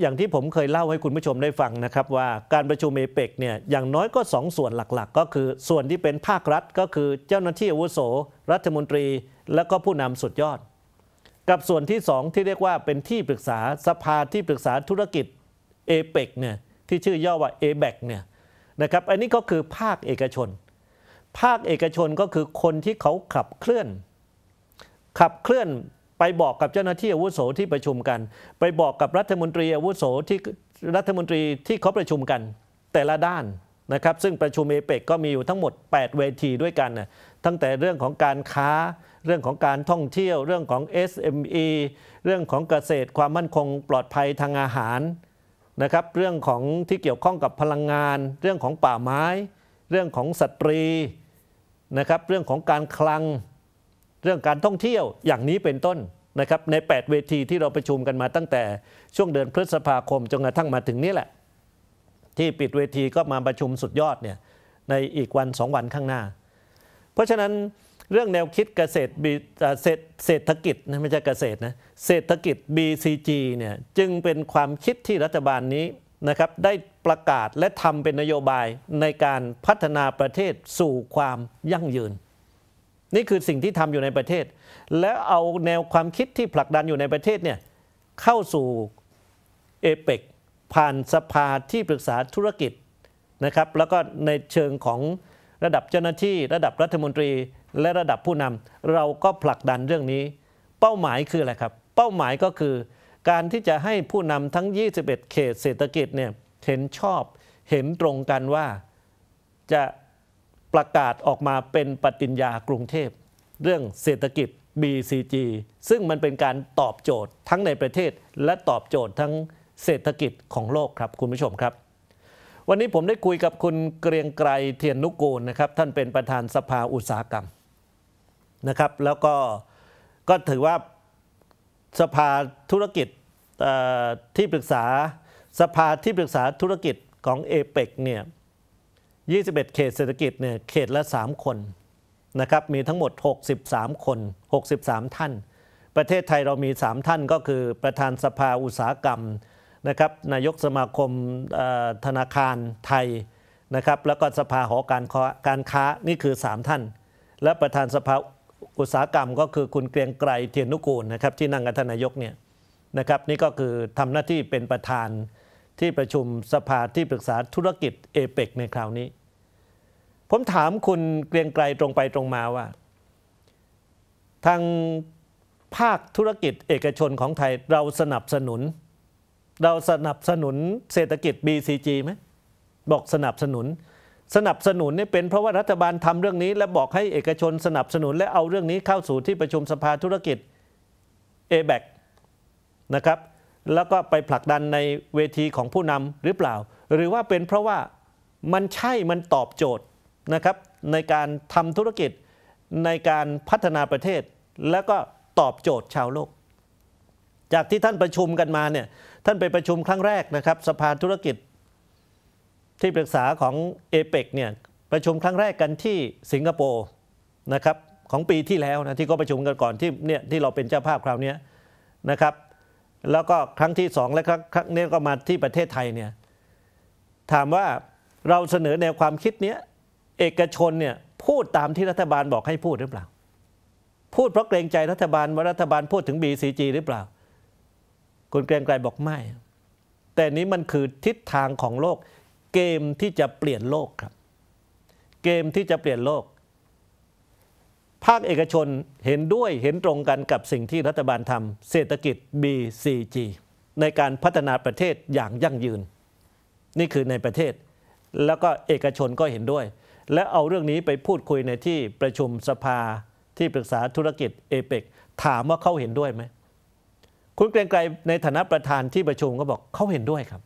อย่างที่ผมเคยเล่าให้คุณผู้ชมได้ฟังนะครับว่าการประชุมเอเปกเนี่ยอย่างน้อยก็ 2 ส่วนหลักๆ ก็คือส่วนที่เป็นภาครัฐก็คือเจ้าหน้าที่อาวุโส รัฐมนตรี และก็ผู้นำสุดยอด กับส่วนที่ 2 ที่เรียกว่าเป็นที่ปรึกษาสภาที่ปรึกษาธุรกิจเอเปกเนี่ยที่ชื่อย่อว่า a อ e c เนี่ยนะครับอันนี้ก็คือภาคเอกชน ภาคเอกชนก็คือคนที่เขาขับเคลื่อน ขับเคลื่อนไปบอกกับเจ้าหน้าที่อาวุโสที่ประชุมกัน ไปบอกกับรัฐมนตรีอาวุโสที่รัฐมนตรีที่เขาประชุมกันแต่ละด้านนะครับซึ่งประชุมเอเปกก็มีอยู่ทั้งหมด 8 เวที ด้วยกันนะตั้งแต่เรื่องของการค้า เรื่องของการท่องเที่ยว เรื่องของ SME เรื่องของเกษตรความมั่นคงปลอดภัยทางอาหารนะครับเรื่องของที่เกี่ยวข้องกับพลังงาน เรื่องของป่าไม้ เรื่องของสตรีนะครับเรื่องของการคลังเรื่องการท่องเที่ยวอย่างนี้เป็นต้นนะครับใน 8 เวทีที่เราประชุมกันมาตั้งแต่ช่วงเดือนพฤษภาคมจนกระทั่งมาถึงนี่แหละ ที่ปิดเวทีก็มาประชุมสุดยอดเนี่ยในอีกวัน 2 วันข้างหน้า เพราะฉะนั้นเรื่องแนวคิดเกษตรเศรษฐกิจนะไม่ใช่เกษตรนะเศรษฐกิจ BCG เนี่ยจึงเป็นความคิดที่รัฐบาลนี้นะครับได้ประกาศและทำเป็นนโยบายในการพัฒนาประเทศสู่ความยั่งยืนนี่คือสิ่งที่ทำอยู่ในประเทศ แล้วเอาแนวความคิดที่ผลักดันอยู่ในประเทศเนี่ยเข้าสู่เอเปกผ่านสภาที่ปรึกษาธุรกิจนะครับ แล้วก็ในเชิงของระดับเจ้าหน้าที่ ระดับรัฐมนตรีและระดับผู้นำ เราก็ผลักดันเรื่องนี้ เป้าหมายคืออะไรครับ เป้าหมายก็คือการที่จะให้ผู้นำทั้ง 21 เขตเศรษฐกิจเนี่ยเห็นชอบเห็นตรงกันว่าจะประกาศออกมาเป็นปฏิญญากรุงเทพ เรื่องเศรษฐกิจ BCG ซึ่งมันเป็นการตอบโจทย์ทั้งในประเทศและตอบโจทย์ทั้งเศรษฐกิจของโลกครับ คุณผู้ชมครับ วันนี้ผมได้คุยกับคุณเกรียงไกรเทียนนุกูลนะครับท่านเป็นประธานสภาอุตสาหกรรมนะครับ แล้วก็ก็ถือว่าสภาธุรกิจที่ปรึกษา สภาที่ปรึกษาธุรกิจของเอเปกเนี่ย21 เขตเศรษฐกิจเนี่ย เขตละ 3 คนนะครับ มีทั้งหมด 63 คน 63 ท่าน ประเทศไทยเรามี 3 ท่านก็คือประธานสภาอุตสาหกรรมนะครับ นายกสมาคมธนาคารไทยนะครับ แล้วก็สภาหอการคการค้า นี่คือ 3 ท่าน และประธานสภาอุตสาหกรรมก็คือคุณเกรียงไกร เทียนนุกูลนะครับที่นั่งกับทนายกเนี่ยนะครับ นี่ก็คือทำหน้าที่เป็นประธานที่ประชุมสภาที่ปรึกษาธุรกิจเอเปกในคราวนี้ ผมถามคุณเกรียงไกรตรงไปตรงมาว่า ทางภาคธุรกิจ เอกชนของไทยเราสนับสนุน เราสนับสนุนเศรษฐกิจ BCG ไหมบอกสนับสนุน สนับสนุนนี่เป็นเพราะว่ารัฐบาลทำเรื่องนี้ และบอกให้เอกชนสนับสนุนและเอาเรื่องนี้เข้าสู่ที่ประชุมสภาธุรกิจ a อแบนะครับแล้วก็ไปผลักดันในเวทีของผู้นำหรือเปล่า หรือว่าเป็นเพราะว่ามันใช่มันตอบโจทย์นะครับ ในการทำธุรกิจในการพัฒนาประเทศ แล้วก็ตอบโจทย์ชาวโลก จากที่ท่านประชุมกันมาเนี่ยท่านไปประชุมครั้งแรกนะครับสภาธุรกิจ ที่ปรึกษาของเอเปกเนี่ยประชุมครั้งแรกกันที่สิงคโปร์นะครับ ของปีที่แล้วนะที่ก็ประชุมกันก่อนที่เนี่ยที่เราเป็นเจ้าภาพคราวนี้นะครับแล้วก็ครั้งที่สองและครั้งครั้งนี้ก็มาที่ประเทศไทยเนี่ย ถามว่าเราเสนอแนวความคิดเนี้ยเอกชนเนี่ยพูดตามที่รัฐบาลบอกให้พูดหรือเปล่า พูดเพราะเกรงใจรัฐบาลว่ารัฐบาลพูดถึง BCG หรือเปล่าคุณเกรงไกรบอกไม่แต่นี้มันคือทิศทางของโลก เกมที่จะเปลี่ยนโลกครับ เกมที่จะเปลี่ยนโลกภาคเอกชนเห็นด้วยเห็นตรงกันกับสิ่งที่รัฐบาลทำเศรษฐกิจ BCG ในการพัฒนาประเทศอย่างยั่งยืน นี่คือในประเทศ แล้วก็เอกชนก็เห็นด้วย และเอาเรื่องนี้ไปพูดคุยในที่ประชุมสภาที่ปรึกษาธุรกิจเอเปกถามว่าเขาเห็นด้วยไหมคุณเกรงไกรในฐานะประธานที่ประชุมก็บอกเขาเห็นด้วยครับ